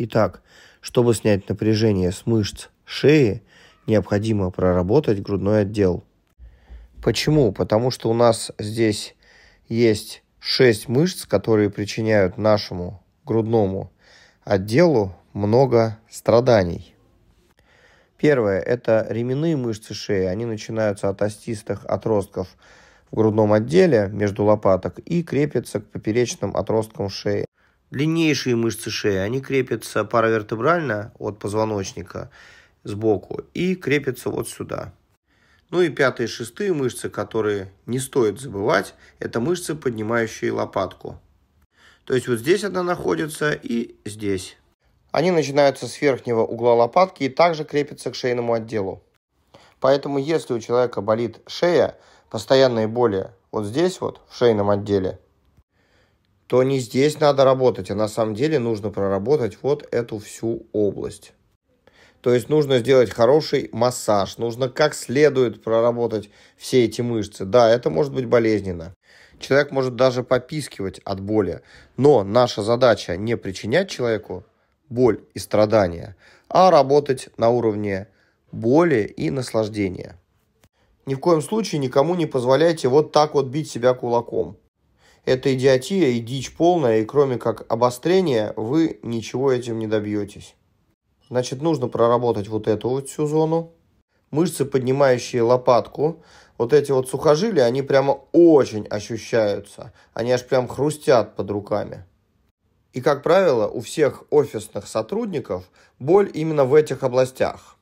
Итак, чтобы снять напряжение с мышц шеи, необходимо проработать грудной отдел. Почему? Потому что у нас здесь есть 6 мышц, которые причиняют нашему грудному отделу много страданий. Первое – это ременные мышцы шеи. Они начинаются от остистых отростков в грудном отделе между лопаток и крепятся к поперечным отросткам шеи длиннейшие мышцы шеи, они крепятся паравертебрально от позвоночника сбоку и крепятся вот сюда. Ну и пятые и шестые мышцы, которые не стоит забывать, это мышцы, поднимающие лопатку. То есть вот здесь она находится и здесь. Они начинаются с верхнего угла лопатки и также крепятся к шейному отделу. Поэтому если у человека болит шея, постоянные боли вот здесь вот, в шейном отделе – то не здесь надо работать, а на самом деле нужно проработать вот эту всю область. То есть нужно сделать хороший массаж, нужно как следует проработать все эти мышцы. Да, это может быть болезненно. Человек может даже попискивать от боли. Но наша задача не причинять человеку боль и страдания, а работать на уровне боли и наслаждения. Ни в коем случае никому не позволяйте вот так вот бить себя кулаком. Это идиотия и дичь полная, и кроме как обострения вы ничего этим не добьетесь. Значит, нужно проработать вот эту вот всю зону. Мышцы, поднимающие лопатку, вот эти вот сухожилия, они прямо очень ощущаются. Они аж прям хрустят под руками. И, как правило, у всех офисных сотрудников боль именно в этих областях.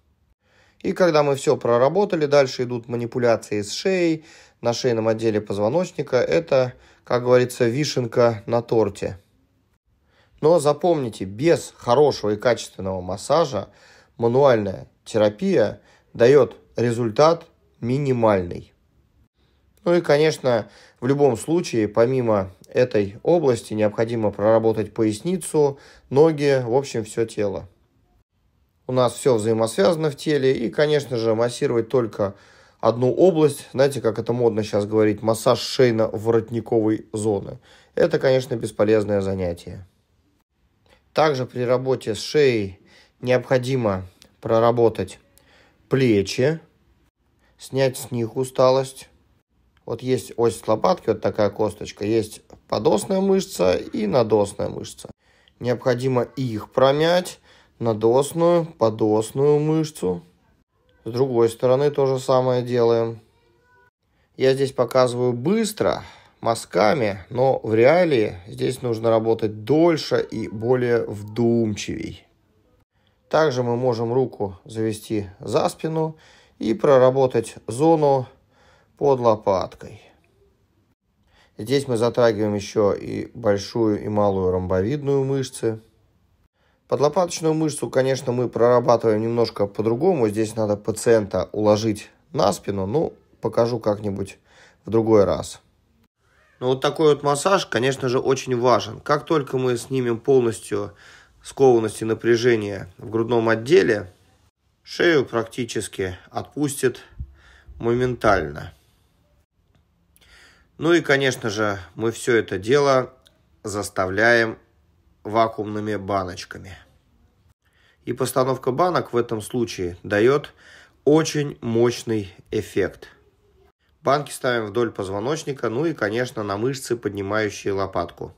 И когда мы все проработали, дальше идут манипуляции с шеей, на шейном отделе позвоночника. Это, как говорится, вишенка на торте. Но запомните, без хорошего и качественного массажа мануальная терапия дает результат минимальный. Ну и, конечно, в любом случае, помимо этой области, необходимо проработать поясницу, ноги, в общем, все тело у нас все взаимосвязано в теле. И, конечно же, массировать только одну область, знаете, как это модно сейчас говорить, массаж шейно-воротниковой зоны. Это, конечно, бесполезное занятие. Также при работе с шеей необходимо проработать плечи, снять с них усталость. Вот есть ось лопатки, вот такая косточка, есть подосная мышца и надосная мышца. Необходимо их промять, надосную, подосную мышцу. С другой стороны то же самое делаем. Я здесь показываю быстро, мазками, но в реалии здесь нужно работать дольше и более вдумчивей. Также мы можем руку завести за спину и проработать зону под лопаткой. Здесь мы затрагиваем еще и большую и малую ромбовидную мышцы. Подлопаточную мышцу, конечно, мы прорабатываем немножко по-другому. Здесь надо пациента уложить на спину. Ну, покажу как-нибудь в другой раз. Но ну, вот такой вот массаж, конечно же, очень важен. Как только мы снимем полностью скованности напряжения в грудном отделе, шею практически отпустит моментально. Ну и, конечно же, мы все это дело заставляем вакуумными баночками. И постановка банок в этом случае дает очень мощный эффект. Банки ставим вдоль позвоночника, ну и, конечно, на мышцы, поднимающие лопатку.